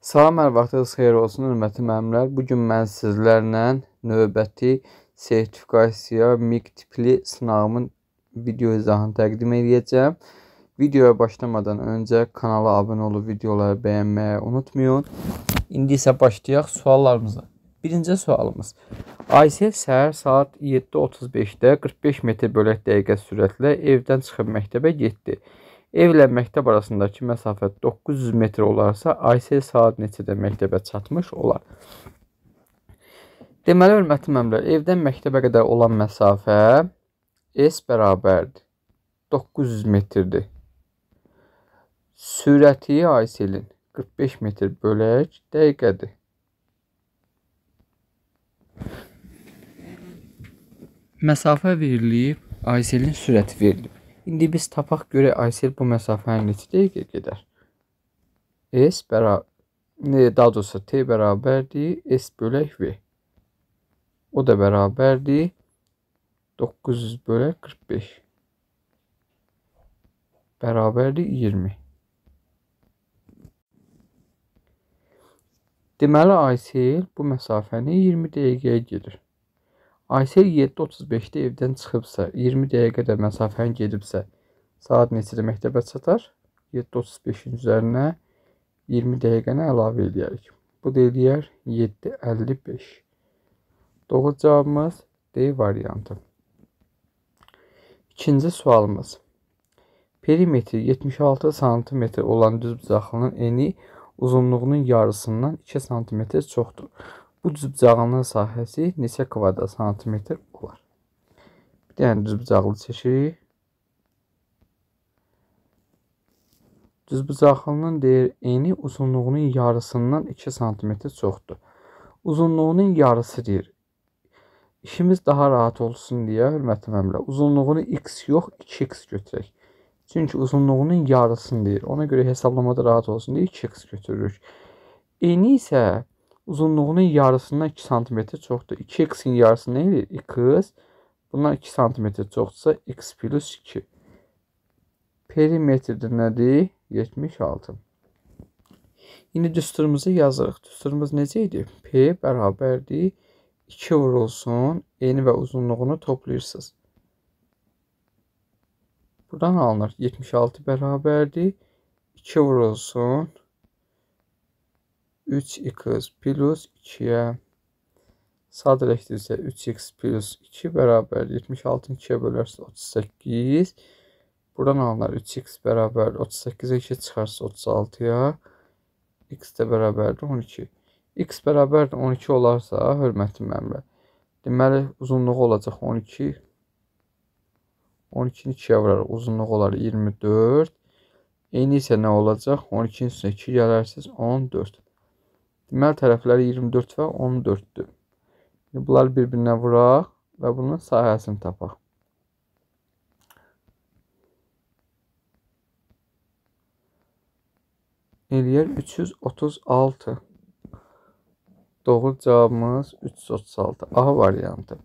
Salam, hər vaxtınız xeyir olsun, hörmətli müəllimlər. Bu gün mən sizlərlə növbəti sertifikasiya MIQ tipli sınağımın video izahını təqdim edəcəm. Videoya başlamadan öncə kanala abunə olub videoları bəyənməyi unutmayın. İndi isə başlayaq suallarımıza. Birinci sualımız. Aysel səhər saat 7:35-də 45 metr bölək dəqiqə sürətlə evdən çıxıb məktəbə getdi. Evlə məktəb arasındakı məsafə 900 metr olarsa, Aysel saat neçədə məktəbə çatmış olar? Deməli, hörmətli məmlər, evdən məktəbə qədər olan məsafə S bərabərdir. 900 metrdir. Sürəti Ayselin 45 metr bölək dəqiqədir. Məsafə verilib, Ayselin sürəti verilib. İndi biz tapaq görək Aysel bu məsafəni neçə dəqiqə gedər. S bərabər daha doğrusu T bərabərdir S bölək V. O da bərabərdir 900 bölək 45. Bərabərdir 20. Deməli Aysel bu məsafəni 20 dəqiqəyə gedir. Aysel 7.35-də evdən çıxıbsa, 20 dəqiqədə məsafəni gedibsə, saat neçədə məktəbə çatar? 7.35-in üzərinə 20 dəqiqəni əlavə edərik. Bu da eləyər 7.55. Doğru cavabımız D variantı. İkinci sualımız. Perimetri 76 sm olan düz bucaqlının eni uzunluğunun yarısından 2 sm çoxdur. Bu cüzbucağının sahəsi neçə kvadrat santimetr olar? Bir dənə cüzbucaqlı çəkirik. Cüzbucaqlının deyir eni uzunluğunun yarısından 2 santimetr çoxdur. Uzunluğunun yarısı deyir. İşimiz daha rahat olsun deyə hörmətli məmlə uzunluğunu x yox 2x götürək. Çünki uzunluğunun yarısını deyir. Ona görə hesablamada rahat olsun deyə 2x götürürük. Eni isə Uzunluğunun yarısından 2 sm çoxdur. 2x-in yarısı nə edir? 2x. Bundan 2 sm çoxdursa x plus 2. Perimetrdə nədir? 76. İndi düsturumuzu yazırıq. Düsturumuz necə idi? P bərabərdir. 2 vurulsun. Eni və uzunluğunu toplayırsınız. Buradan alınır. 76 bərabərdir. 2 vurulsun. 3x plus 2-yə sadə rəkdizə 3x plus 2 bərabər 76-ın 2-yə bölərsə 38. Buradan alınar 3x bərabər 38-ə 2 çıxarsa 36-ya. x də bərabərdir 12. x bərabərdir 12 olarsa, hörmətli məmrə. Deməli, uzunluğu olacaq 12. 12-ni 2-yə vurarıq. Uzunluğu olar 24. Eyni isə nə olacaq? 12-nin üstünə 2 gələrsiz 14. Deməli tərəfləri 24 və 14-dür. Bunları bir-birinə vuraq və bunun sahəsini tapaq. Eləyər 336. Doğru cavabımız 336. A variantı.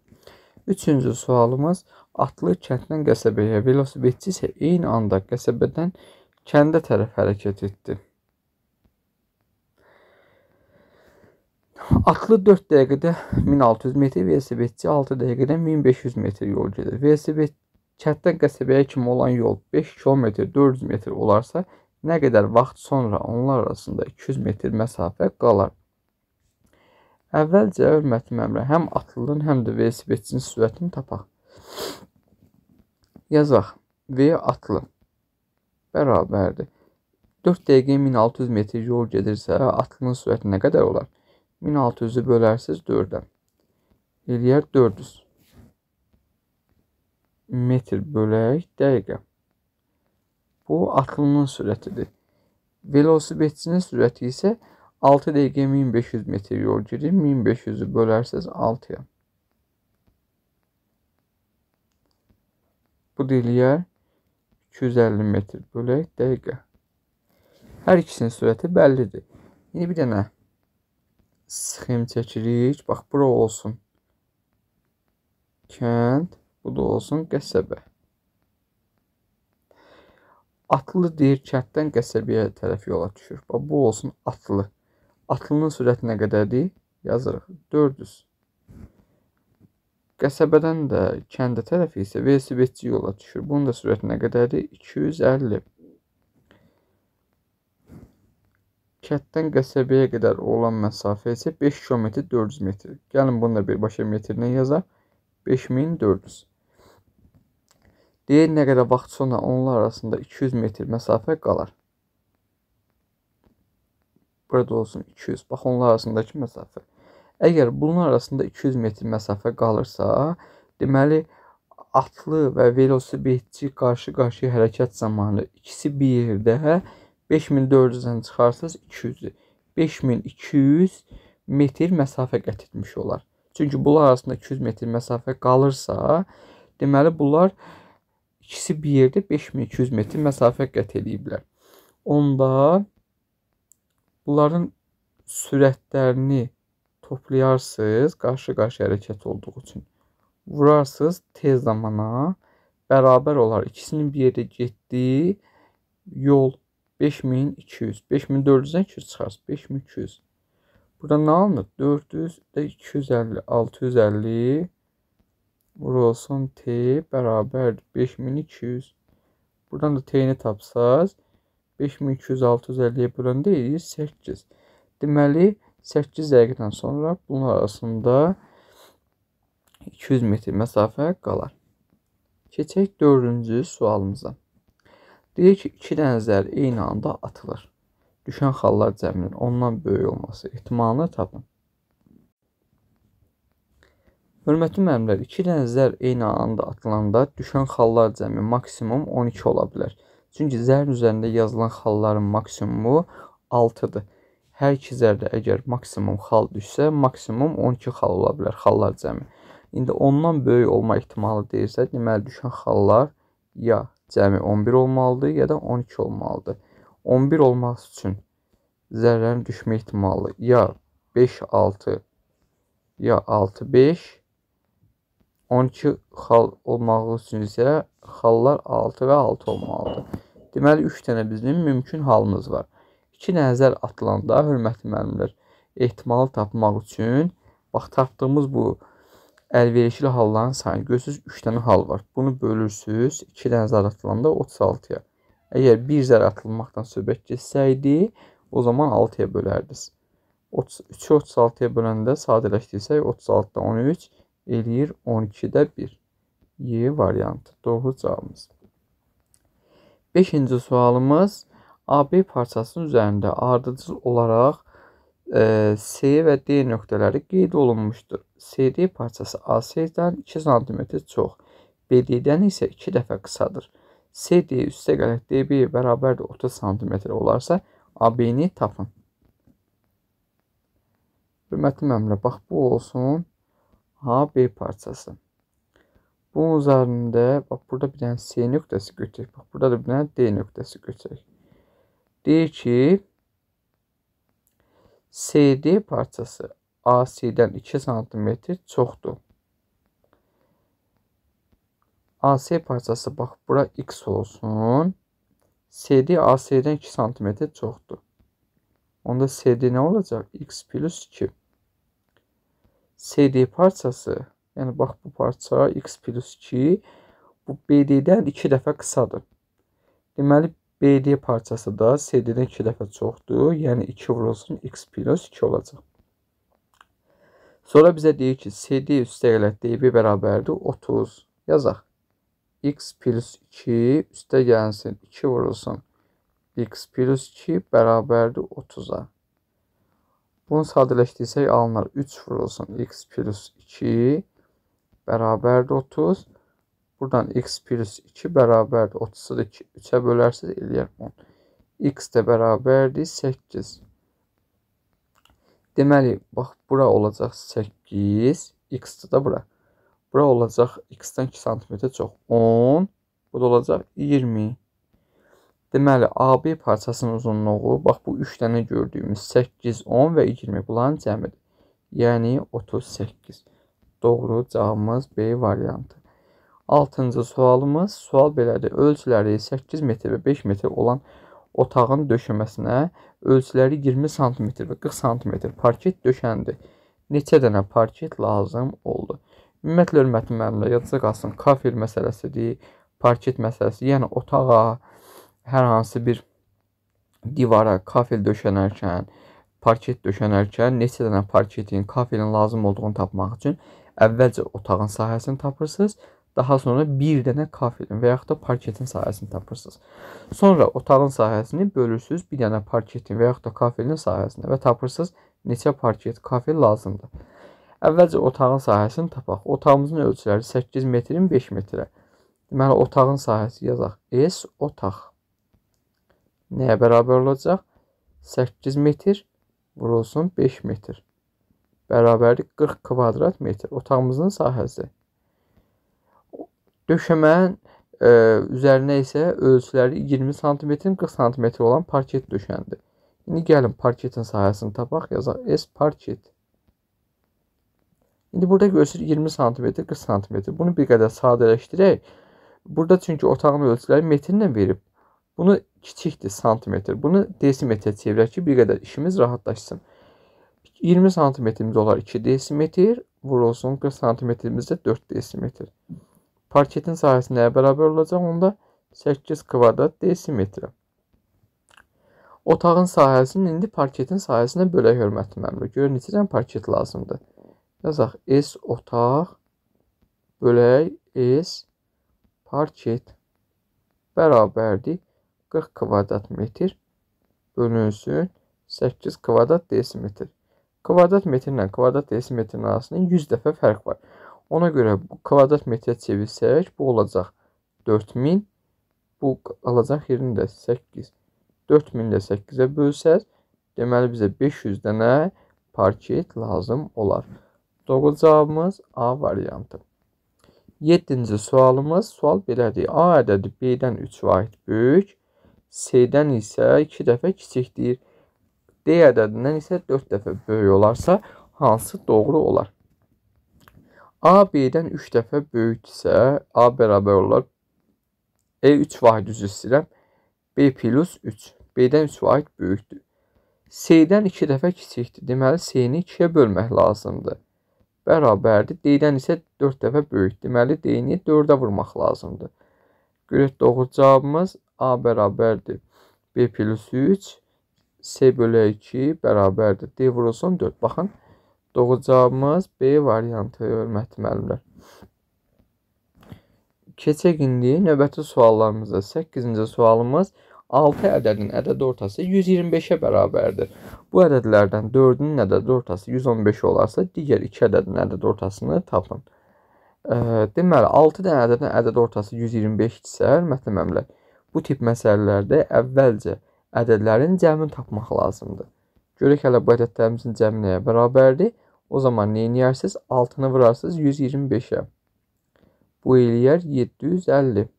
Üçüncü sualımız atlı kənddən qəsəbəyə, velosipedçi isə eyni anda qəsəbədən kəndə tərəf hərəkət etdi. Atlı 4 dəqiqədə 1600 metr, velosipedçi 6 dəqiqədə 1500 metr yol gedir. Velosiped kənddən qəsəbəyə kimi olan yol 5 km 400 metr olarsa, nə qədər vaxt sonra onlar arasında 200 metr məsafə qalar. Əvvəlcə hörmətli məmrə, həm atlının, həm də velosipedçinin sürətini tapaq. Yazaq: V atlı bərabərdir 4 dəqiqəyə 1600 metr yol gedirsə, atlının sürəti nə qədər olar? 1600-ü bölərsiniz 4-ə. Eləyər 400. Metr bölək dəqiqə. Bu atılımın sürətidir. Velosipedçinin sürəti isə 6 dəqiqə 1500 metr yol girir. 1500-ü bölərsiniz 6-ya. Bu eləyər 250 metr bölək dəqiqə. Hər ikisinin sürəti bəllidir. İndi bir dənə sxem çəkirik. Bax, bura olsun. Kənd, bu da olsun qəsəbə. Atlı deyir, kənddən qəsəbəyə tərəf yola düşür. Bax, bu olsun atlı. Atlının sürəti nə qədərdir? Yazırıq, 400. Qəsəbədən də kəndə tərəfi isə velosipedçi yola düşür. Bunun da sürəti nə qədərdir? 250. Kənddən qəsəbəyə qədər olan məsafə isə 5 km 400 metr. Gəlin bunu da birbaşa metrlə yazaq. 5400. Deyir nə qədər vaxt sonra onlar arasında 200 metr məsafə qalar. Burada olsun 200. Bax onlar arasındakı məsafə. Əgər bunun arasında 200 metr məsafə qalırsa, deməli atlı və velosipedçi qarşı-qarşıya hərəkət zamanı ikisi bir yerdə 5400-dən çıxarsınız 200-ü. 5200 metr məsafə qət etmiş olar. Çünki bunlar arasında 200 metr məsafə qalırsa, deməli bunlar ikisi bir yerdə 5200 metr məsafə qət ediblər. Onda bunların sürətlərini toplayarsınız qarşı-qarşı hərəkət olduğu üçün. Vurarsınız tez zamana, bərabər olar ikisinin bir yerdə getdiyi yol 5200. 5400-dən 200 çıxarsa 5200. Burada nə alınır? 400 də 250, 650 vurulsun t bərabərdir 5200. Buradan da t-ni tapsaz 5200 650-yə böləndə eləyir 8. Deməli 8 dəqiqədən sonra bunun arasında 200 metr məsafə qalar. Keçək 4-cü sualımıza. Deyir ki, iki dənə zər eyni anda atılır. Düşən xallar cəminin ondan böyük olması ehtimalını tapın. Hörmətli müəllimlər, 2 dənə zər eyni anda atılanda düşən xallar cəmi maksimum 12 ola bilər. Çünki zərin üzərində yazılan xalların maksimumu 6-dır. Hər iki zərdə əgər maksimum xal düşsə, maksimum 12 xal ola bilər xallar cəmi. İndi ondan böyük olma ehtimalı deyirsə, deməli düşən xallar ya cəmi 11 olmalıdır ya da 12 olmalıdır. 11 olması üçün zərrənin düşmə ehtimalı ya 5-6 ya 6-5 12 xal olmağı üçün isə xallar 6 və 6 olmalıdır. Deməli 3 dənə bizim mümkün halımız var. 2 nəzər atılanda hörmətli müəllimlər ehtimalı tapmaq üçün bax tapdığımız bu əlverişli halların sayını görürsüz 3 dənə hal var. Bunu bölürsüz 2 dənə zər atılanda 36-ya. Əgər 1 zər atılmaqdan söhbət getsəydi, o zaman 6-ya bölərdiniz. 3-ü 36-ya böləndə sadələşdirsək 36-dan 13 eləyir 12-də 1. Y variantı doğru cavabımız. 5-ci sualımız AB parçasının üzərində ardıcıl olaraq e, S və D nöqtələri qeyd olunmuşdur. CD parçası A8-dən 2 cm çox, BD-dən isə 2 dəfə qısadır. CD üstə qədək DB bərabər də 30 cm olarsa, AB-ni tapın. Hörmətli məmlə, bax bu olsun AB parçası. Bunun üzərində, bax burada bir dənə C nöqtəsi götürək, bax burada da bir dənə D nöqtəsi götürək. Deyir ki, CD parçası AC-dən 2 sm çoxdur. AC parçası bax bura x olsun. CD AC-dən 2 sm çoxdur. Onda CD nə olacaq? x plus 2. CD parçası, yəni bax bu parça x plus 2, bu BD-dən 2 dəfə qısadır. Deməli, BD parçası da CD-dən 2 dəfə çoxdur, yəni 2 vurulsun x plus 2 olacaq. Sonra bize deyir ki, CD üstəgələ bir bərabərdir 30. Yazaq. X plus 2 üstə gəlsin, 2 vurulsun. X plus 2 bərabərdir 30'a. Bunu sadələşdirsək alınır. 3 vurulsun. X plus 2 bərabərdir 30. Buradan x plus 2 bərabərdir. 30 3'e da 3 10. x də bərabərdir 8. Deməli, bax, bura olacaq 8, x-dir da bura. Bura olacaq x-dən 2 sm çox 10, bu da olacaq 20. Deməli, AB parçasının uzunluğu, bax, bu 3 dənə gördüyümüz 8, 10 və 20 bunların cəmidir. Yəni, 38. Doğru cavabımız B variantı. Altıncı sualımız, sual belədir. Ölçüləri 8 metr və 5 metr olan ölçüləri otağın döşəməsinə ölçüləri 20 sm və 40 sm parket döşəndi. Neçə dənə parket lazım oldu? Ümumiyyətlə hörmətli müəllimlər, yadınızda qalsın, kafir məsələsidir, parket məsələsi, yəni otağa hər hansı bir divara kafel döşənərkən, parket döşənərkən neçə dənə parketin, kafelin lazım olduğunu tapmaq üçün əvvəlcə otağın sahəsini tapırsınız, Daha sonra bir dənə kafelin və yaxud da parketin sahəsini tapırsınız. Sonra otağın sahəsini bölürsüz bir dənə parketin və yaxud da kafelin sahəsinə və tapırsınız neçə parket kafe lazımdır. Əvvəlcə otağın sahəsini tapaq. Otağımızın ölçüləri 8 metrin 5 metrə. Deməli otağın sahəsi yazaq. S otaq. Nəyə bərabər olacaq? 8 metr vurulsun 5 metr. Bərabərlik 40 kvadrat metr. Otağımızın sahəsi Döşəmənin e, üzərinə isə ölçüləri 20 sm, 40 sm olan parket döşəndi. İndi gəlin parketin sahəsini tapaq, yazaq S parket. İndi burada görsür 20 sm, 40 sm. Bunu bir qədər sadələşdirək. Burada çünki otağın ölçüləri metrlə verib. Bunu kiçikdir santimetr. Bunu desimetrə çevirək ki, bir qədər işimiz rahatlaşsın. 20 santimetrimiz olar 2 desimetr, vurulsun 40 santimetrimiz də 4 desimetr. Parketin sahəsi nəyə bərabər olacaq onda? 8 kvadrat desimetrə. Otağın sahəsini indi parketin sahəsinə bölək hörmətli məmur. Gör neçə dənə parket lazımdır. Yazaq S otaq bölək S parket bərabərdir 40 kvadrat metr bölünsün 8 kvadrat desimetr. Kvadrat metrlə kvadrat desimetrin arasında 100 dəfə fərq var. Ona görə kvadrat metrə çevirsək, bu olacaq 4000. Bu alacaq yerini də 8. 4000 də 8-ə bölsək, deməli bizə 500 dənə parket lazım olar. Doğru cavabımız A variantı. 7-ci sualımız sual belədir. A ədədi B-dən 3 vahid böyük, C-dən isə 2 dəfə kiçikdir. D ədədindən isə 4 dəfə böyük olarsa hansı doğru olar? A B-dən 3 dəfə böyükdirsə, A bərabər olar. E 3 vahid üzr istəyirəm. B plus 3. B-dən 3 vahid böyükdür. C-dən 2 dəfə kiçikdir. Deməli, C-ni 2-yə bölmək lazımdır. Bərabərdir. D-dən isə 4 dəfə böyükdür. Deməli, D-ni 4-ə vurmaq lazımdır. Görə doğru cavabımız A bərabərdir. B plus 3, C bölü 2 bərabərdir. D vurulsun 4. Baxın, Doğru cavabımız B variantı hörmətli müəllimlər. Keçək indi növbəti suallarımıza. 8-ci sualımız 6 ədədin ədəd ortası 125-ə bərabərdir. Bu ədədlərdən 4-ünün ədəd ortası 115 olarsa, digər 2 ədədin ədəd ortasını tapın. E, deməli, 6 dənə ədədin ədəd ortası 125 isə, hörmətli məmlər, bu tip məsələlərdə əvvəlcə ədədlərin cəmini tapmaq lazımdır. Görək hələ bu ədədlərimizin cəmi nəyə bərabərdir? O zaman neyniyərsiz? 6-nı vurarsız 125-ə. Bu eləyər 750.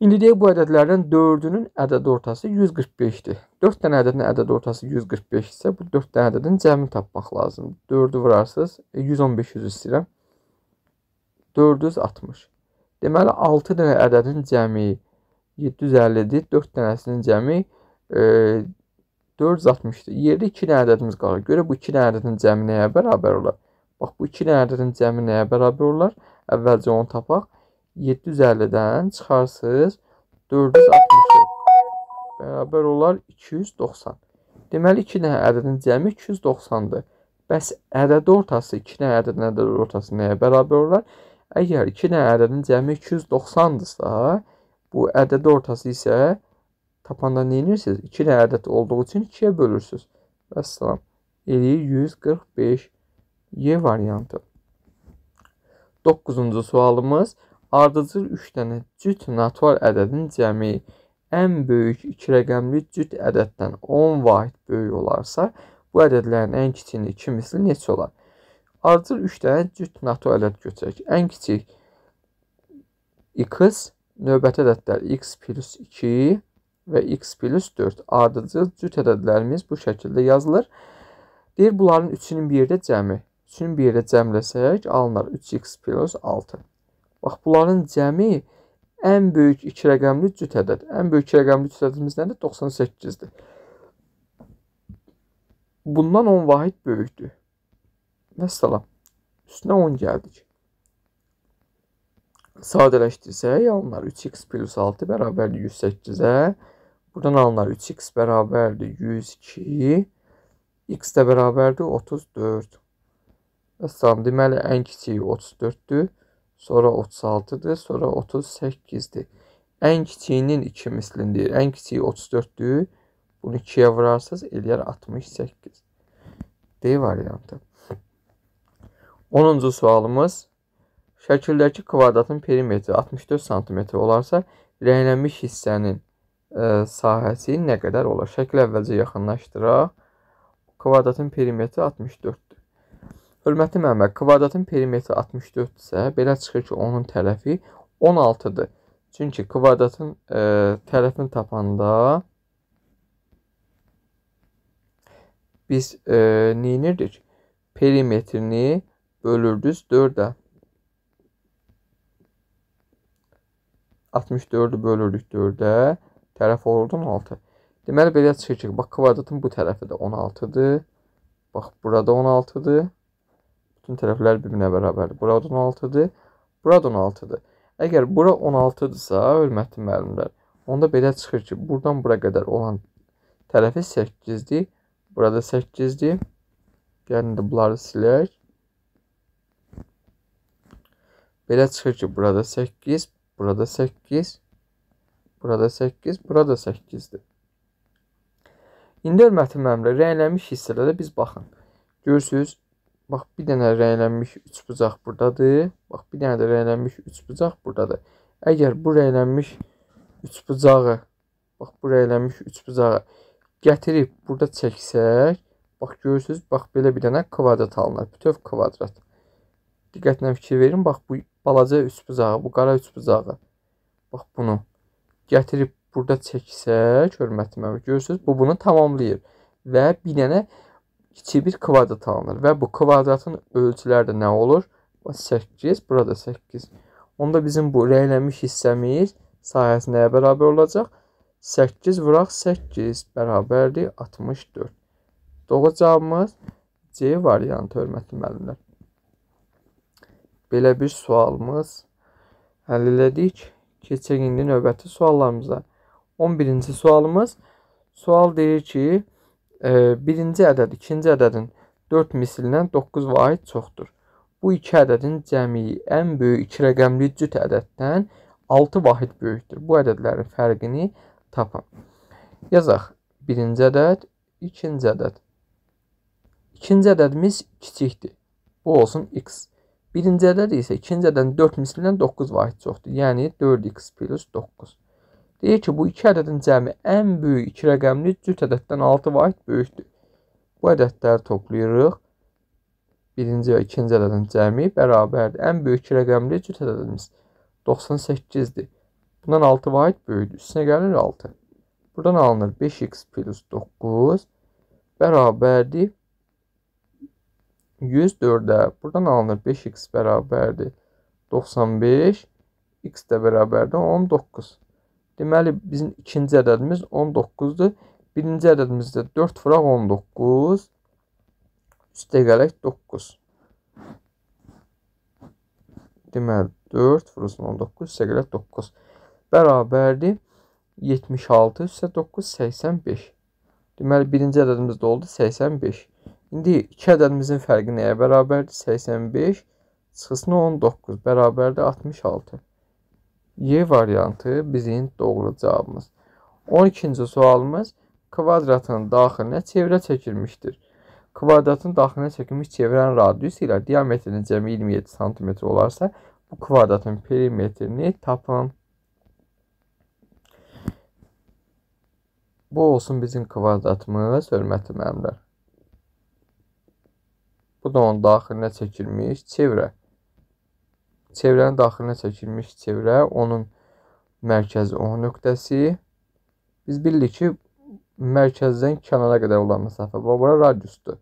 İndi deyək bu ədədlərdən 4-ünün ədəd ortası 145-dir. 4 dənə ədədin ədəd ortası 145 isə bu 4 dənə ədədin cəmini tapmaq lazımdır. 4-ü vurarsınız 115-100 istəyirəm. 460. Deməli 6 dənə ədədin cəmi 750-dir. E, 4 dənəsinin cəmi e, 460-dır. Yerdə 2 dənə ədədimiz qalır. Görə bu 2 dənə ədədin cəmi nəyə bərabər olar? Bax, bu 2 dənə ədədin cəmi nəyə bərabər olar? Əvvəlcə onu tapaq. 750-dən çıxarsınız 460-ı. Bərabər olar 290. Deməli, 2 dənə ədədin cəmi 290-dır. Bəs ədəd ortası 2 dənə ədədin ədəd ortası nəyə bərabər olar? Əgər 2 dənə ədədin cəmi 290-dırsa, bu ədəd ortası isə 290-dır tapanda nə edirsiniz? 2 ilə ədəd olduğu üçün 2-yə bölürsüz. Vəssalam. Eləyir 145 Y variantı. 9-cu sualımız ardıcıl 3 dənə cüt natural ədədin cəmi ən böyük 2 rəqəmli cüt ədəddən 10 vahid böyük olarsa, bu ədədlərin ən kiçiyinin 2 misli neçə olar? Ardıcıl 3 dənə cüt natural ədəd götürək. Ən kiçik x, növbəti ədədlər x plus 2, və x plus 4 ardıcıl cüt ədədlərimiz bu şəkildə yazılır. Deyir, bunların üçünün bir yerdə cəmi. Üçünün bir yerdə cəmləsək, alınar 3x plus 6. Bax, bunların cəmi ən böyük iki rəqəmli cüt ədəd. Ən böyük iki rəqəmli cüt ədədimiz nədir? 98-dir. Bundan 10 vahid böyükdür. Məsələn, üstünə 10 gəldik. Sadələşdirsək, alınar 3x plus 6 bərabərdir 108-ə. Buradan alınar 3x bərabərdir 102. x də bərabərdir 34. Əsam, deməli ən kiçiyi 34-dür, sonra 36-dır, sonra 38-dir. Ən kiçiyinin 2 mislindir. Ən kiçiyi 34-dür. Bunu 2-yə vurarsınız, eləyər 68. D variantı. 10-cu sualımız. Şəkildəki kvadratın perimetri 64 sm olarsa, rənglənmiş hissənin sahəsi nə qədər olar? Şəkli əvvəlcə yaxınlaşdıraq. Kvadratın perimetri 64-dür. Hörmətli Məmməd, kvadratın perimetri 64-dirsə, belə çıxır ki, onun tərəfi 16-dır. Çünki kvadratın ə, e, tərəfini tapanda biz e, ə, neyinirdik? Perimetrini bölürdüz 4-ə. 64-ü bölürdük 4-ə tərəf olur 16. Deməli belə çıxır ki, bax kvadratın bu tərəfi də 16-dır. Bax burada 16-dır. Bütün tərəflər bir-birinə bərabərdir. Burada 16-dır. Burada 16-dır. Əgər bura 16-dırsa, hörmətli müəllimlər, onda belə çıxır ki, buradan bura qədər olan tərəfi 8-dir. Burada 8-dir. Gəlin də bunları silək. Belə çıxır ki, burada 8, burada 8, Burada 8, burada 8-dir. İndi hörmətli müəllimlər, rənglənmiş hissələrə biz baxın. Görürsüz, bax bir dənə rənglənmiş 3 bucaq burdadır. Bax bir dənə də rənglənmiş 3 bucaq burdadır. Əgər bu rənglənmiş 3 bucağı, bax bu rənglənmiş 3 bucağı gətirib burada çəksək, bax görürsüz, bax belə bir dənə kvadrat alınır. Bütöv kvadrat. Diqqətlə fikir verin, bax bu balaca 3 bucağı, bu qara 3 bucağı. Bax bunu gətirib burada çəksək, hörmətli müəllim, görürsüz, bu bunu tamamlayır və bir dənə kiçik bir kvadrat alınır və bu kvadratın ölçüləri də nə olur? 8, burada 8. Onda bizim bu rəylənmiş hissəmiz sayəsi nəyə bərabər olacaq? 8 vuraq 8 bərabərdir 64. Doğru cavabımız C variantı, hörmətli müəllimlər. Belə bir sualımız həll elədik keçək indi növbəti suallarımıza. 11-ci sualımız sual deyir ki, 1-ci e, ədəd 2-ci ədədin 4 mislindən 9 vahid çoxdur. Bu iki ədədin cəmi ən böyük iki rəqəmli cüt ədəddən 6 vahid böyükdür. Bu ədədlərin fərqini tapın. Yazaq. 1-ci ədəd, 2-ci ədəd. 2-ci ədədimiz kiçikdir. Bu olsun x. Birinci ədəd isə ikinci ədədin 4 mislindən 9 vahid çoxdur. Yəni 4x plus 9. Deyir ki, bu iki ədədin cəmi ən böyük iki rəqəmli cüt ədəddən 6 vahid böyükdür. Bu ədədləri toplayırıq. Birinci və ikinci ədədin cəmi bərabərdir. Ən böyük iki rəqəmli cüt ədədimiz 98-dir. Bundan 6 vahid böyükdür. Üstünə gəlir 6. Buradan alınır 5x plus 9 bərabərdir 104-ə buradan alınır 5x bərabərdir 95, x də bərabərdir 19. Deməli, bizim ikinci ədədimiz 19-dur. Birinci ədədimizdə 4 vuraq 19, üstə gələk 9. Deməli, 4 vurulsun 19, üstə gələk 9. Bərabərdir 76, üstə 9, 85. Deməli, birinci ədədimiz də oldu 85. İndi 2 ədədimizin fərqi nəyə bərabərdir? 85 çıxısına 19 bərabərdir 66. Y variantı bizim doğru cavabımız. 12-ci sualımız kvadratın daxilinə çevrə çəkilmişdir. Kvadratın daxilinə çəkilmiş çevrənin radiusu ilə diametrinin cəmi 27 sm olarsa, bu kvadratın perimetrini tapın. Bu olsun bizim kvadratımız, hörmətli müəllimlər. Bu da onun daxilinə çəkilmiş çevrə. Çevrənin daxilinə çəkilmiş çevrə onun mərkəzi O nöqtəsi. Biz bildik ki, mərkəzdən kənara qədər olan məsafə var. Bura radiusdur.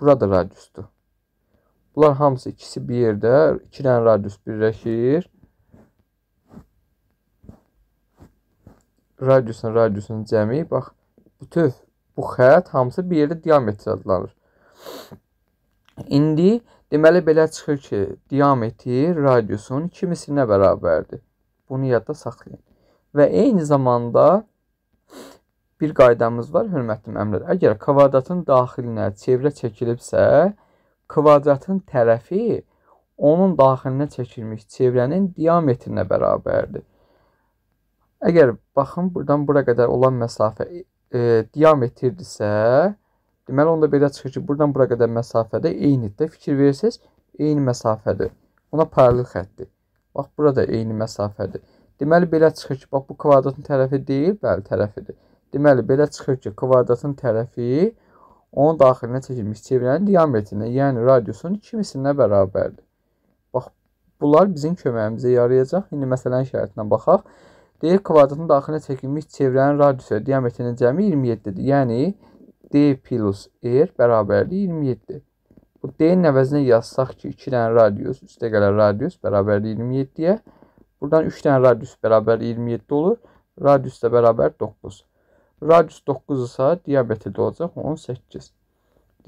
Burada radiusdur. Bunlar hamısı ikisi bir yerdə, iki dənə radius birləşir. Radiusun, radiusun cəmi, bax, bütöv bu xətt hamısı bir yerdə diametr adlanır. İndi deməli belə çıxır ki, diametri radiusun 2 mislinə bərabərdir. Bunu yadda saxlayın. Və eyni zamanda bir qaydamız var, hörmətli məmrəd. Əgər kvadratın daxilinə çevrə çəkilibsə, kvadratın tərəfi onun daxilinə çəkilmiş çevrənin diametrinə bərabərdir. Əgər baxın, buradan bura qədər olan məsafə e, diametrdirsə, Deməli onda belə çıxır ki, buradan bura qədər məsafədə eynidir. Fikir verirsiniz, eyni məsafədir. Ona paralel xəttdir. Bax bura da eyni məsafədir. Deməli belə çıxır ki, bax bu kvadratın tərəfi deyil, bəli tərəfidir. Deməli belə çıxır ki, kvadratın tərəfi onun daxilinə çəkilmiş çevrənin diametrinə, yəni radiusun 2 mislinə bərabərdir. Bax bunlar bizim köməyimizə yarayacaq. İndi məsələnin şərtinə baxaq. Deyir kvadratın daxilinə çəkilmiş çevrənin radiusu diametrinin cəmi 27-dir. Yəni D plus R bərabərdir 27. Bu D-nin əvəzinə yazsaq ki, 2 dənə radius, üstə gələr radius bərabərdir 27-yə. Buradan 3 dənə radius bərabər 27 olur. Radius da bərabər 9. Radius 9 isə diametr də olacaq 18.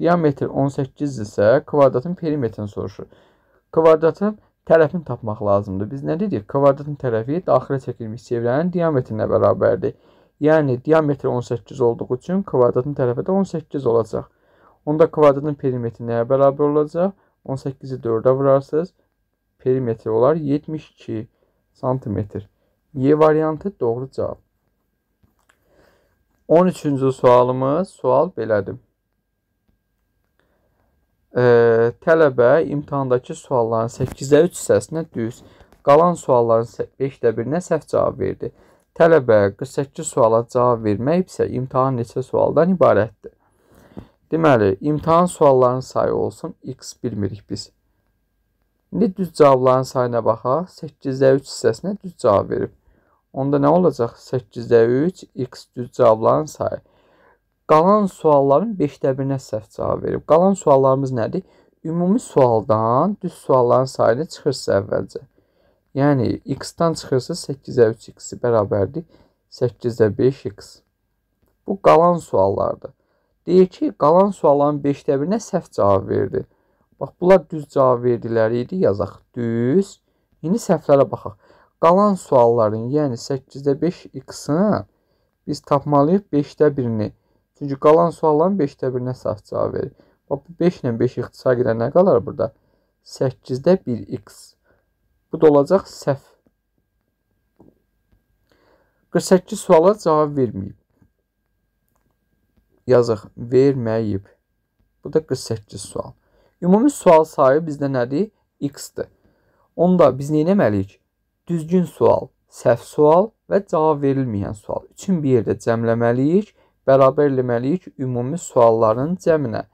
Diametr 18 isə kvadratın perimetrini soruşur. Kvadratın tərəfini tapmaq lazımdır. Biz nə dedik? Kvadratın tərəfi daxilə çəkilmiş çevrənin diametrinə bərabərdir. Yəni diametri 18 olduğu üçün kvadratın tərəfi də 18 olacaq. Onda kvadratın perimetri nəyə bərabər olacaq? 18-i 4-ə vurarsınız. Perimetri olar 72 santimetr. Y variantı doğru cavab. 13-cü sualımız, sual belədir. E, tələbə imtihandakı sualların 8-də 3 hissəsinə düz, qalan sualların 5-də 1-nə səhv cavab verdi. Tələbə 48 suala cavab vermək isə imtahan neçə sualdan ibarətdir? Deməli, imtahan suallarının sayı olsun, x bilmirik biz. İndi düz cavabların sayına baxaq, 8-də 3 hissəsinə düz cavab verib. Onda nə olacaq? 8-də 3, x düz cavabların sayı. Qalan sualların 5-də 1-nə səhv cavab verib. Qalan suallarımız nədir? Ümumi sualdan düz sualların sayını çıxırsa əvvəlcə. Yəni x-dan çıxırsa 8-ə 3x bərabərdir 8-ə 5x. Bu qalan suallardır. Deyir ki, qalan sualların 5-də birinə səhv cavab verdi. Bax, bunlar düz cavab verdikləri idi, yazaq düz. İndi səhvlərə baxaq. Qalan sualların, yəni 8-də 5x-ını biz tapmalıyıq 5-də birini. Çünki qalan sualların 5-də birinə səhv cavab verir. Bax, bu 5 ilə 5 ixtisar edən nə qalar burada? 8-də 1x. Bu da olacaq səhv. 48 suala cavab verməyib. Yazıq, verməyib. Bu da 48 sual. Ümumi sual sayı bizdə nədir? X-dir. Onda biz nə etməliyik? Düzgün sual, səhv sual və cavab verilməyən sual. Üçün bir yerdə cəmləməliyik, bərabər eləməliyik ümumi sualların cəminə.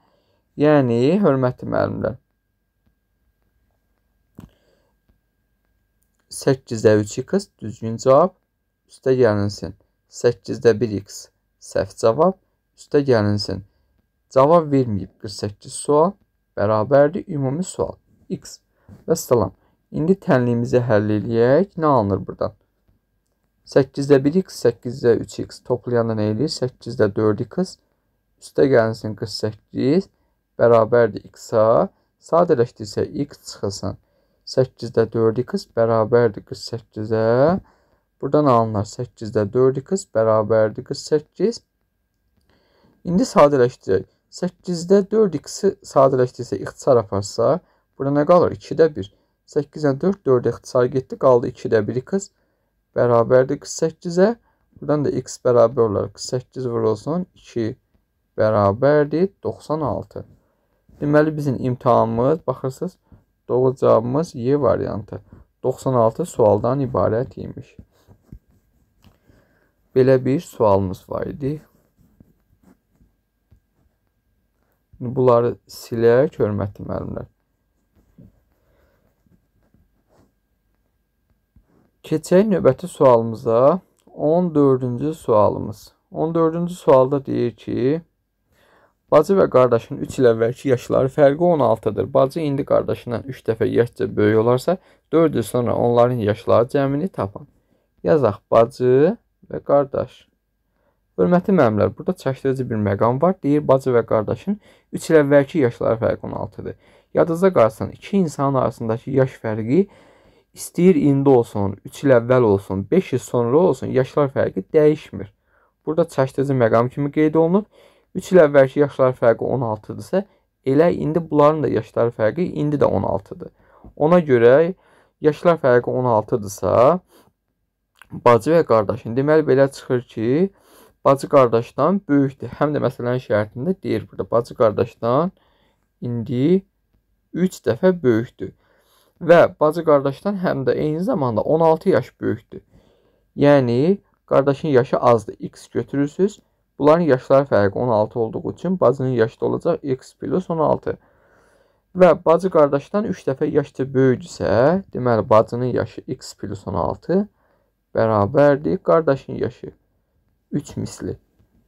Yəni, hörmətli müəllimlər, 8-də 3x düzgün cavab, üstə gəlinsin. 8-də 1x səhv cavab, üstə gəlinsin. Cavab verməyib 48 sual, bərabərdir ümumi sual. x. Və salam. İndi tənliyimizi həll eləyək. Nə alınır buradan? 8-də 1x, 8-də 3x toplayanda nə eləyir? 8-də 4x üstə gəlinsin 48 bərabərdir x-a. Sadələşdirsə x çıxılsın. 8-də 4-i qız bərabərdir qız 8-ə. Buradan alınır 8-də 4-i qız bərabərdir qız 8. İndi sadələşdirək. 8-də 4x-i sadələşdirsə, ixtisar aparsa, burada nə qalır? 2-də 1. 8-dən 4, 4 ixtisar getdi, qaldı 2-də 1 qız. Bərabərdir 48-ə. Buradan da x bərabər olar. 48 vurulsun, 2 bərabərdir 96. Deməli, bizim imtihanımız, baxırsınız, 96. Doğru cavabımız Y variantı. 96 sualdan ibarət imiş. Belə bir sualımız var idi. Bunları silək, hörmətli müəllimlər. Keçək növbəti sualımıza. 14-cü sualımız. 14-cü sualda deyir ki, Bacı və qardaşın 3 il əvvəlki yaşları fərqi 16-dır. Bacı indi qardaşından 3 dəfə yaşca böyük olarsa, 4 il sonra onların yaşları cəmini tapan. Yazaq bacı və qardaş. Hörmətli müəllimlər, burada çaşdırıcı bir məqam var. Deyir bacı və qardaşın 3 il əvvəlki yaşları fərqi 16-dır. Yadınıza qalsın, iki insan arasındakı yaş fərqi istəyir indi olsun, 3 il əvvəl olsun, 5 il sonra olsun, yaşlar fərqi dəyişmir. Burada çaşdırıcı məqam kimi qeyd olunub. 3 il əvvəlki yaşlar fərqi 16-dırsa, elə indi bunların da yaşlar fərqi indi də 16-dır. Ona görə yaşlar fərqi 16-dırsa, bacı və qardaşın deməli belə çıxır ki, bacı qardaşdan böyükdür. Həm də məsələnin şərtində deyir burada bacı qardaşdan indi 3 dəfə böyükdür. Və bacı qardaşdan həm də eyni zamanda 16 yaş böyükdür. Yəni qardaşın yaşı azdır. X götürürsüz, Bunların yaşlar fərqi 16 olduğu üçün bacının yaşda olacaq x plus 16. Və bacı qardaşdan 3 dəfə yaşca böyükdirsə, deməli bacının yaşı x plus 16 bərabərdir qardaşın yaşı 3 misli.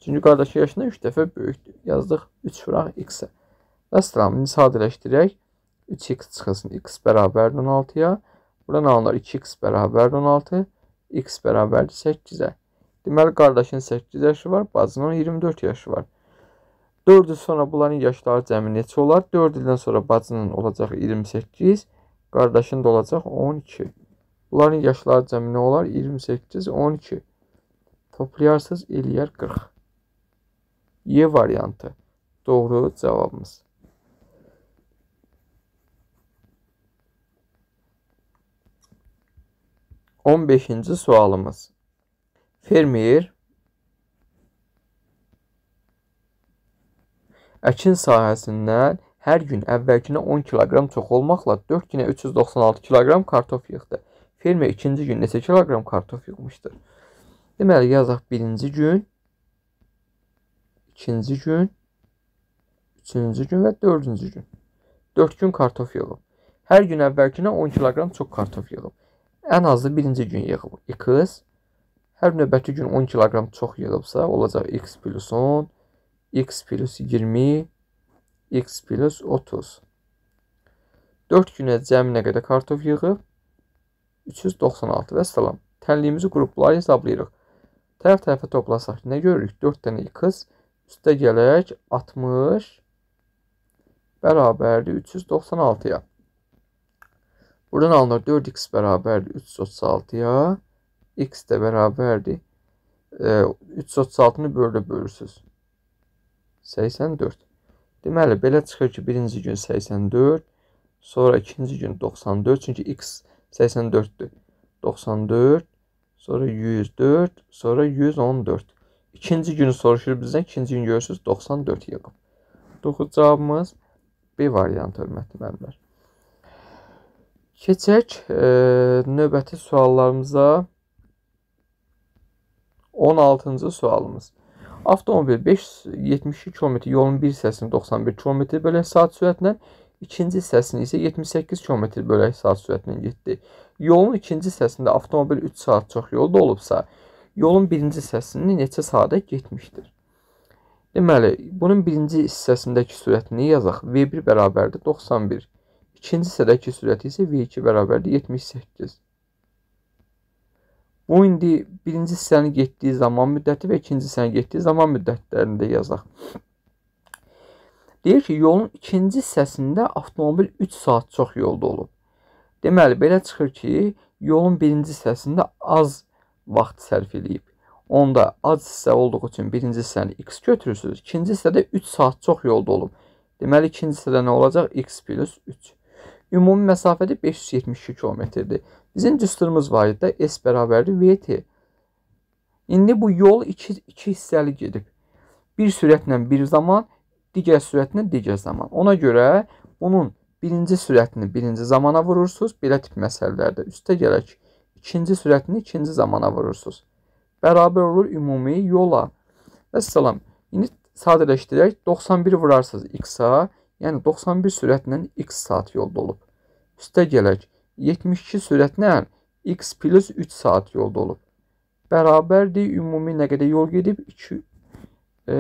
Çünki qardaşı yaşından 3 dəfə böyükdür. Yazdıq 3 vuraq x-ə. Və sıram, indi sadələşdirək. 3x çıxılsın, x bərabərdir 16-ya. Buradan alınır 2x bərabərdir 16, x bərabərdir 8-ə. Deməli, qardaşın 8 yaşı var, bacının 24 yaşı var. 4 il sonra bunların yaşları cəmi neçə olar? 4 ildən sonra bacının olacaq 28, qardaşın da olacaq 12. Bunların yaşları cəmi nə olar? 28, 12. Toplayarsınız, eləyər 40. Y variantı. Doğru cavabımız. On beşinci sualımız. Fermer əkin sahəsindən hər gün əvvəlkinə 10 kiloqram çox olmaqla 4 günə 396 kiloqram kartof yığdı. Fermer ikinci gün neçə kiloqram kartof yığmışdır? Deməli, yazaq birinci gün, ikinci gün, üçüncü gün və dördüncü gün. 4 gün kartof yığıb. Hər gün əvvəlkinə 10 kiloqram çox kartof yığıb. Ən azı birinci gün yığıb. 2 Hər növbəti gün 10 kiloqram çox yığıbsa, olacaq x plus 10, x plus 20, x plus 30. 4 günə cəmi nə qədər kartof yığıb? 396 və salam. Tənliyimizi qruplara hesablayırıq. Tərəf-tərəfə toplasaq nə görürük? 4 dənə x üstə gələk 60 bərabərdir 396-ya. Buradan alınır 4x bərabərdir 336-ya x də bərabərdir. E, 336-nı bölə bölürsüz. 84. Deməli, belə çıxır ki, birinci gün 84, sonra ikinci gün 94, çünki x 84-dür. 94, sonra 104, sonra 114. İkinci günü soruşur bizdən, ikinci gün görürsünüz 94 yığıb. 9 cavabımız B variantı hörmətli müəllimlər. Keçək e, növbəti suallarımıza. 16-cı sualımız. Avtomobil 572 km yolun bir hissəsini 91 km bölək saat sürətlə, ikinci hissəsini isə 78 km bölək saat sürətlə getdi. Yolun ikinci hissəsində avtomobil 3 saat çox yolda olubsa, yolun birinci hissəsini neçə saata getmişdir? Deməli, bunun birinci hissəsindəki sürətini yazaq. V1 bərabərdir 91. İkinci hissədəki sürəti isə V2 bərabərdir 78. Bu indi birinci hissənin getdiyi zaman müddəti və ikinci hissənin getdiyi zaman müddətlərində yazaq. Deyir ki, yolun ikinci hissəsində avtomobil 3 saat çox yolda olub. Deməli, belə çıxır ki, yolun birinci hissəsində az vaxt sərf eləyib. Onda az hissə olduğu üçün birinci hissəni x götürürsünüz. İkinci hissədə 3 saat çox yolda olub. Deməli, ikinci hissədə nə olacaq? x plus 3. Ümumi məsafədə 572 kilometrdir. Bizim düsturumuz var idi da S bərabərdir VT. İndi bu yol iki, iki hissəli gedib. Bir sürətlə bir zaman, digər sürətlə digər zaman. Ona görə bunun birinci sürətini birinci zamana vurursunuz. Belə tip məsələlərdə üstə gələk. İkinci sürətini ikinci zamana vurursunuz. Bərabər olur ümumi yola. Vəssalam. İndi sadələşdirək. 91 vurarsınız x-a. Yəni 91 sürətlə x saat yolda olub. Üstə gələk. 72 sürətlə x plus 3 saat yolda olub. Bərabərdir, ümumi nə qədər yol gedib? 2, e,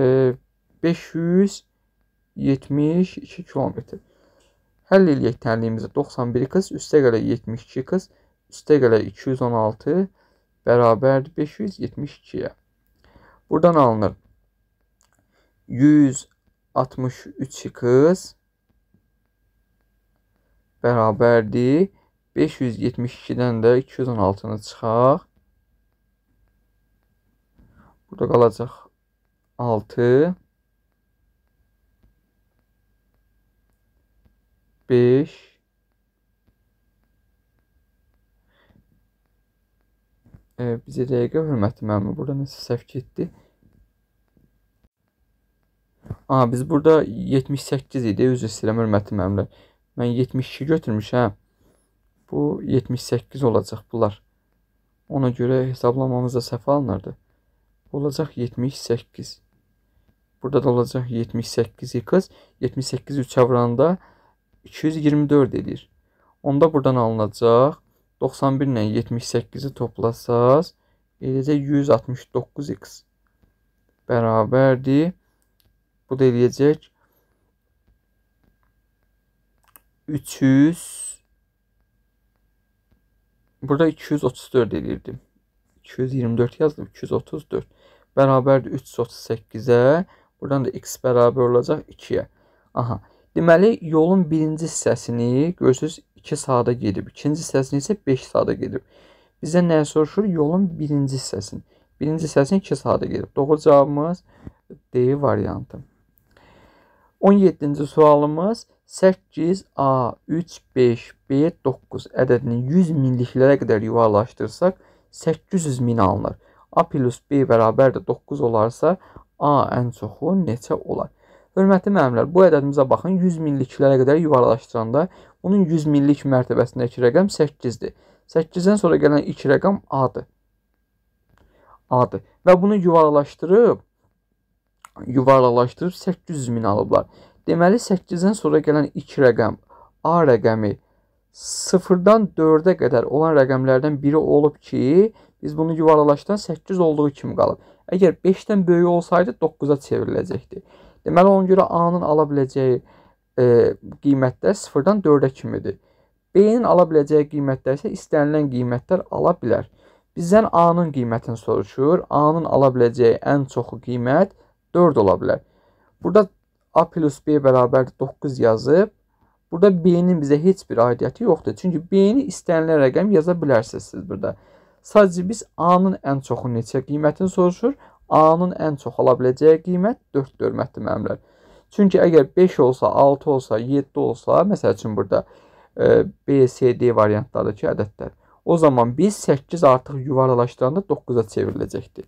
572 kilometr. Həll eləyək tənliyimizi. 91 qız, üstə qələ 72 qız, üstə qələ 216 bərabərdir 572-yə. Buradan alınır 163 qız bərabərdir 572. 572-dən də 216-nı çıxaq. Burada qalacaq 6 5 e, bizə dəqiqə hörmətli müəllim burada nəsə səhv getdi. A, biz burada 78 idi. Üzr istəyirəm hörmətli müəllimlər. Mən 72 götürmüşəm. Bu 78 olacaq bunlar. Ona görə hesablamamızda səhv alınırdı. Olacaq 78. Burada da olacaq 78 yıqız. 78 3-ə vuranda 224 edir. Onda buradan alınacaq 91 ilə 78-i toplasaz, eləcə 169x bərabərdir. Bu da eləyəcək 300 Burada 234 edirdim. 224 yazdım. 234. Bərabərdir 338-ə. Buradan da x bərabər olacaq 2-yə. Aha. Deməli, yolun birinci hissəsini görürsünüz 2 saata gedib. İkinci hissəsini isə 5 saata gedib. Bizə nə soruşur? Yolun birinci hissəsini. Birinci hissəsini 2 saata gedib. Doğru cavabımız D variantı. 17-ci sualımız 8, A, 3, 5, B, 9 ədədini 100 minliklərə qədər yuvarlaşdırsaq 800 min alınır. A plus B bərabər də 9 olarsa A ən çoxu neçə olar? Hörmətli müəllimlər, bu ədədimizə baxın 100 minliklərə qədər yuvarlaşdıranda bunun 100 minlik mərtəbəsindəki rəqəm 8-dir. 8-dən sonra gələn ilk rəqəm A-dır. A-dır. Və bunu yuvarlaşdırıb yuvarlaşdırıb 800 min alıblar. Deməli 8-dən sonra gələn iki rəqəm A rəqəmi 0-dan 4-ə qədər olan rəqəmlərdən biri olub ki, biz bunu yuvarlalaşdan 8 olduğu kimi qalıb. Əgər 5-dən böyük olsaydı 9-a çevriləcəkdi. Deməli ona görə A-nın ala biləcəyi e, qiymətlər 0-dan 4-ə kimidir. B-nin ala biləcəyi qiymətlər isə istənilən qiymətlər ala bilər. Bizdən A-nın qiymətini soruşur. A-nın ala biləcəyi ən çoxu qiymət 4 ola bilər. Burada A plus B bərabər 9 yazıb, burada B-nin bizə heç bir aidiyyəti yoxdur. Çünki B-ni istənilən rəqəm yaza bilərsiniz siz burada. Sadəcə biz A-nın ən çoxu neçə qiymətini soruşur. A-nın ən çox ala biləcəyi qiymət 4-dür, mətli məmlər. Çünki əgər 5 olsa, 6 olsa, 7 olsa, məsəl üçün burada e, B, C, D variantlardakı ədədlər. O zaman biz 8 artıq yuvarlaşdıranda 9-a çevriləcəkdir.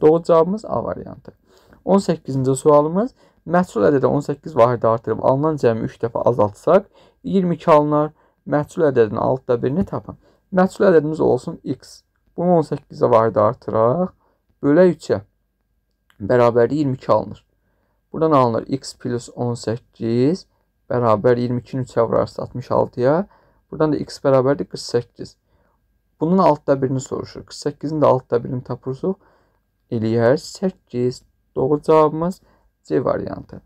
Doğru cavabımız A variantı. 18-ci sualımız Məhsul ədədi 18 vahid artırıb alınan cəmi 3 dəfə azaltsaq, 22 alınar. Məhsul ədədinin 6-da 1-ni tapın. Məhsul ədədimiz olsun x. Bunu 18-ə vahid artıraq, bölək 3-ə bərabərlik 22 alınır. Buradan alınır x plus 18 bərabər 22-ni 3-ə vurarsa 66-ya. Buradan da x bərabərdir 48. Bunun altda birini soruşur. 48-in də altda birini tapırsıq. Eləyər 8. Doğru cavabımız 8. C variantı.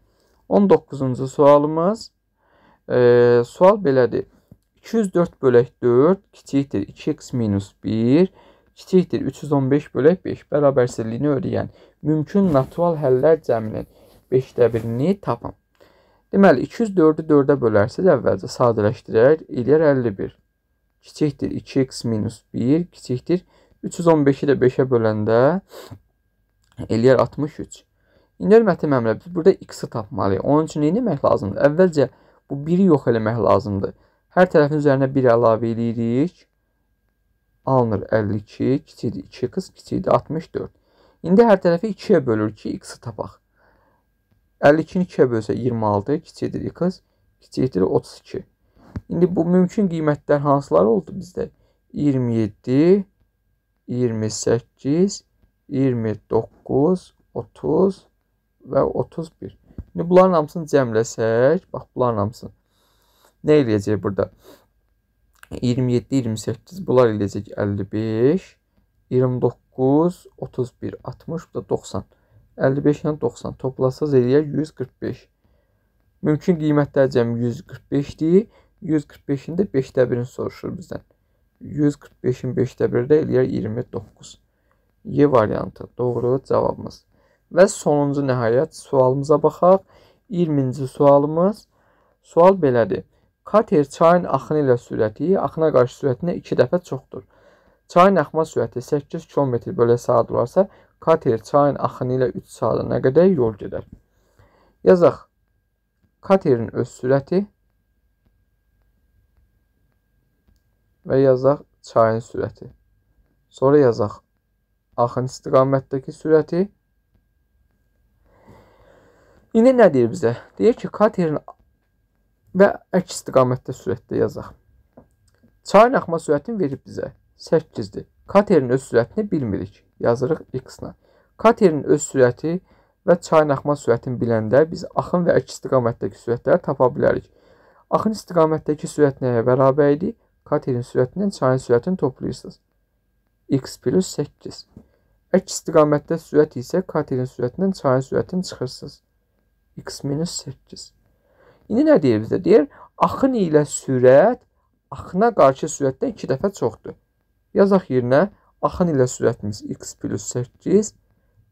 19-cu sualımız. E, sual belədir. 204 bölək 4 kiçikdir 2x minus 1 kiçikdir 315 bölək 5 bərabərsizliyini öyrəyən mümkün natural həllər cəminin 5-də birini tapın. Deməli 204-ü 4-ə bölərsəz əvvəlcə sadələşdirər, eləyər 51. Kiçikdir 2x minus 1 kiçikdir 315-i də 5-ə böləndə eləyər 63. İndi hörmətli məmlə, biz burada x-i tapmalıyıq. Onun üçün nə etmək lazımdır? Əvvəlcə bu 1-i yox eləmək lazımdır. Hər tərəfin üzərinə 1 əlavə eləyirik. Alınır 52, kiçikdir 2 qız, kiçikdir 64. İndi hər tərəfi 2-yə bölür ki, x-i tapaq. 52-ni 2-yə bölsə 26, kiçikdir 2 qız, kiçikdir 32. İndi bu mümkün qiymətlər hansıları oldu bizdə? 27, 28, 29, 30, və 31. İndi bunların hamısını cəmləsək, bax bunların hamısını nə eləyəcək burada? 27, 28, bunlar eləyəcək 55, 29, 31, 60, bu da 90. 55 ilə 90 toplasaz eləyər 145. Mümkün qiymətlər cəmi 145-dir. 145-in də 5-də 1-ini soruşur bizdən. 145-in 5-də 1-i də eləyər 29. Y variantı doğru cavabımız. Və sonuncu nəhayət sualımıza baxaq. 20-ci sualımız sual belədir. Kater çayın axını ilə sürəti axına qarşı sürətinə 2 dəfə çoxdur. Çayın axma sürəti 8 km bölə saat olarsa, kater çayın axını ilə 3 saata nə qədər yol gedər? Yazaq. Katerin öz sürəti və yazaq çayın sürəti. Sonra yazaq axın istiqamətdəki sürəti İndi nə deyir bizə? Deyir ki, katerin və əks istiqamətdə sürətdə yazaq. Çayın axma sürətini verib bizə. 8-dir. Katerin öz sürətini bilmirik. Yazırıq x-la. Katerin öz sürəti və çayın axma sürətini biləndə biz axın və əks istiqamətdəki sürətləri tapa bilərik. Axın istiqamətdəki sürət nəyə bərabər idi? Katerin sürətindən çayın sürətini toplayırsınız. x plus 8. Əks istiqamətdə sürət isə katerin sürətindən çayın sürətini çıxırsınız x-8. İndi nə deyir bizə? Deyir, axın ilə sürət axına qarşı sürətdən 2 dəfə çoxdur. Yazaq yerinə axın ilə sürətimiz x plus 8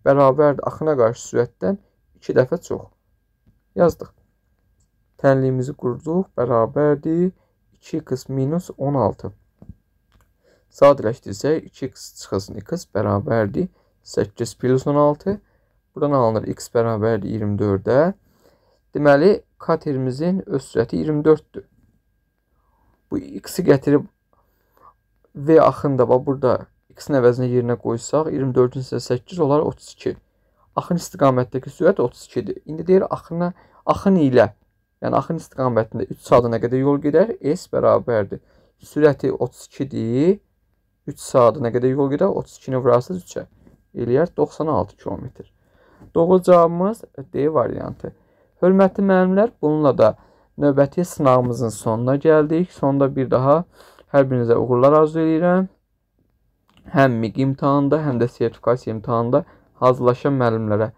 bərabərdir axına qarşı sürətdən 2 dəfə çox. Yazdıq. Tənliyimizi qurduq, bərabərdir 2x minus 16. Sadələşdirsək 2x çıxılsın, 2x bərabərdir 8 plus 16. Buradan alınır x bərabərdir 24-ə. Deməli, katerimizin öz sürəti 24-dür. Bu x-i gətirib v axında va burada x-in əvəzinə yerinə qoysaq, 24-ün isə 8 olar 32. Axın istiqamətdəki sürət 32-dir. İndi deyir axına axın ilə, yəni axın istiqamətində 3 saata nə qədər yol gedər? S bərabərdir. Sürəti 32-dir. 3 saata nə qədər yol gedər? 32-ni vurarsınız 3-ə. Eləyər 96 kilometr. Doğru cavabımız e, D variantı. Hörmətli müəllimlər, bununla da növbəti sınağımızın sonuna gəldik. Sonda bir daha hər birinizə uğurlar arzu edirəm. Həm MİQ imtahanında, həm də sertifikasiya imtahanında hazırlaşan müəllimlərə.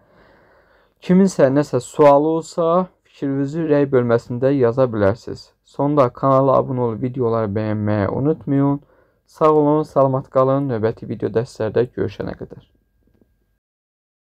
Kiminsə nəsə sualı olsa, fikrinizi rəy bölməsində yaza bilərsiniz. Sonda kanala abunə olub videoları bəyənməyi unutmayın. Sağ olun, salamat qalın. Növbəti video dərslərdə görüşənə qədər.